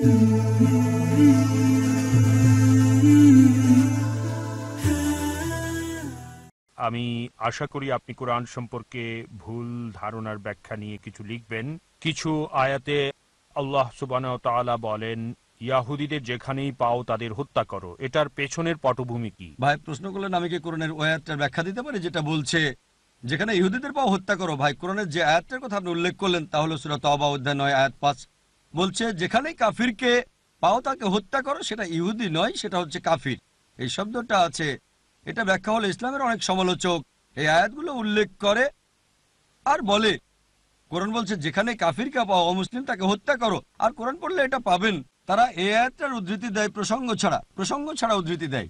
আমি আশা করি আপনি কোরআন সম্পর্কে ভুল ধারণার ব্যাখ্যা নিয়ে কিছু লিখবেন কিছু আয়াতে আল্লাহ সুবান বলেন ইয়াহুদিদের যেখানেই পাও তাদের হত্যা করো এটার পেছনের পটভূমি কি ভাই প্রশ্ন করলেন আমি কি কোরআনের ওই আয়াতটার ব্যাখ্যা দিতে পারি যেটা বলছে যেখানে ইহুদিদের পাও হত্যা করো ভাই কোরআনের যে আয়াতটার কথা আপনি উল্লেখ করলেন তাহলে হলো সুরাত অবা অধ্যায় নয় আয়াত পাঁচ বলছে যেখানেই কাফিরকে পাও তাকে হত্যা করো সেটা ইহুদি নয় সেটা হচ্ছে কাফির এই শব্দটা আছে এটা ব্যাখ্যা হলো ইসলামের অনেক সমালোচক এই আয়াতগুলো উল্লেখ করে আর বলে কোরআন বলছে যেখানে কাফিরকে পাও অমুসলিম তাকে হত্যা করো আর কোরআন পড়লে এটা পাবেন তারা এই আয়াতটার উদ্ধৃতি দেয় প্রসঙ্গ ছাড়া প্রসঙ্গ ছাড়া উদ্ধৃতি দেয়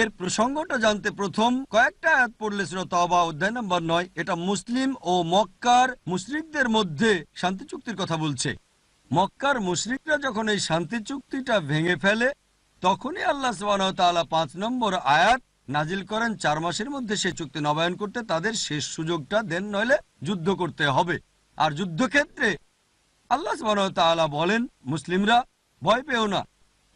এর প্রসঙ্গটা জানতে প্রথম কয়েকটা আয়াত পড়লে শ্রোতবা অধ্যায় নম্বর নয় এটা মুসলিম ও মক্কার মুসলিকদের মধ্যে শান্তি চুক্তির কথা বলছে মক্কার মুসলিকরা যখন এই শান্তি চুক্তিটা ভেঙে ফেলে তখনই আল্লাহ সালা পাঁচ নম্বর আয়াত নাজিল করেন চার মাসের মধ্যে সে চুক্তি নবায়ন করতে তাদের শেষ সুযোগটা দেন নইলে যুদ্ধ করতে হবে আর যুদ্ধক্ষেত্রে আল্লাহ সালা বলেন মুসলিমরা ভয় পেও না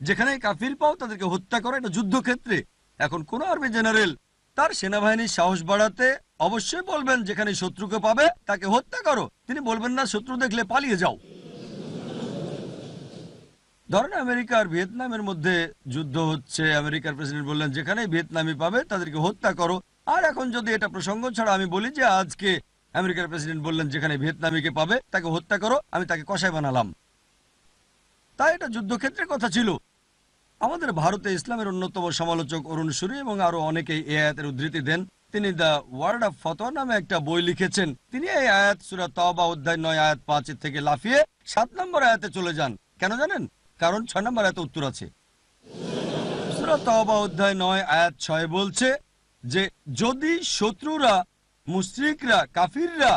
যেখানে কাফির পাও তাদেরকে হত্যা করে এটা যুদ্ধক্ষেত্রে এখন কোন আর্মি জেনারেল তার সেনাবাহিনীর সাহস বাড়াতে অবশ্যই বলবেন যেখানে শত্রুকে পাবে তাকে হত্যা করো তিনি বলবেন না শত্রু দেখলে পালিয়ে যাও ধরেন আমেরিকা আর ভিয়েতনামের মধ্যে যুদ্ধ হচ্ছে আমেরিকার প্রেসিডেন্ট বললেন যেখানে ভিয়েতনামি পাবে তাদেরকে হত্যা করো আর এখন যদি এটা প্রসঙ্গ ছাড়া আমি বলি যে আজকে আমেরিকার প্রেসিডেন্ট বললেন যেখানে ভিয়েতনামিকে পাবে তাকে হত্যা করো আমি তাকে কষায় বানালাম তাই এটা যুদ্ধক্ষেত্রের কথা ছিল আমাদের ভারতে ইসলামের অন্যতম সমালোচক অরুণ সুরি এবং আরো অনেকেই এই আয়াতের উদ্ধৃতি দেন তিনি দ্য ওয়ার্ড অফ ফতোয়া নামে একটা বই লিখেছেন তিনি এই আয়াত সুরা তবা অধ্যায় নয় আয়াত পাঁচ থেকে লাফিয়ে সাত নম্বর আয়াতে চলে যান কেন জানেন কারণ ছয় নম্বর আয়াতে উত্তর আছে সুরা তবা অধ্যায় নয় আয়াত ছয় বলছে যে যদি শত্রুরা মুশ্রিকরা কাফিররা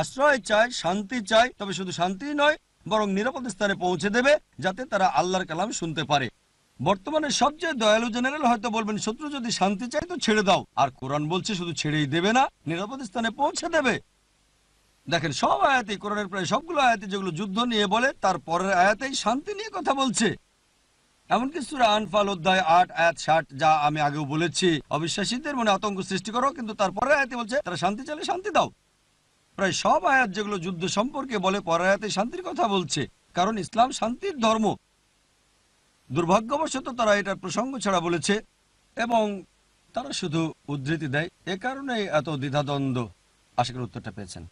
আশ্রয় চায় শান্তি চায় তবে শুধু শান্তি নয় বরং নিরাপদ স্থানে পৌঁছে দেবে যাতে তারা আল্লাহর কালাম শুনতে পারে বর্তমানে সবচেয়ে দয়ালু জেনারেল হয়তো বলবেন শত্রু যদি শান্তি চাই তো ছেড়ে দাও আর কোরআন বলছে শুধু ছেড়েই দেবে না নিরাপদ স্থানে পৌঁছে দেবে দেখেন সব আয়াতে কোরআনের প্রায় সবগুলো আয়াতে যেগুলো যুদ্ধ নিয়ে বলে তার পরের আয়াতেই শান্তি নিয়ে কথা বলছে এমনকি সুরা আনফাল অধ্যায় আট আয়াত ষাট যা আমি আগেও বলেছি অবিশ্বাসীদের মনে আতঙ্ক সৃষ্টি করো কিন্তু তার পরের আয়াতে বলছে তারা শান্তি চাইলে শান্তি দাও প্রায় সব আয়াত যেগুলো যুদ্ধ সম্পর্কে বলে পরের আয়াতে শান্তির কথা বলছে কারণ ইসলাম শান্তির ধর্ম দুর্ভাগ্যবশত তারা এটার প্রসঙ্গ ছাড়া বলেছে এবং তারা শুধু উদ্ধৃতি দেয় এ কারণে এত দ্বিধাদ্বন্দ্ব আশা করি উত্তরটা পেয়েছেন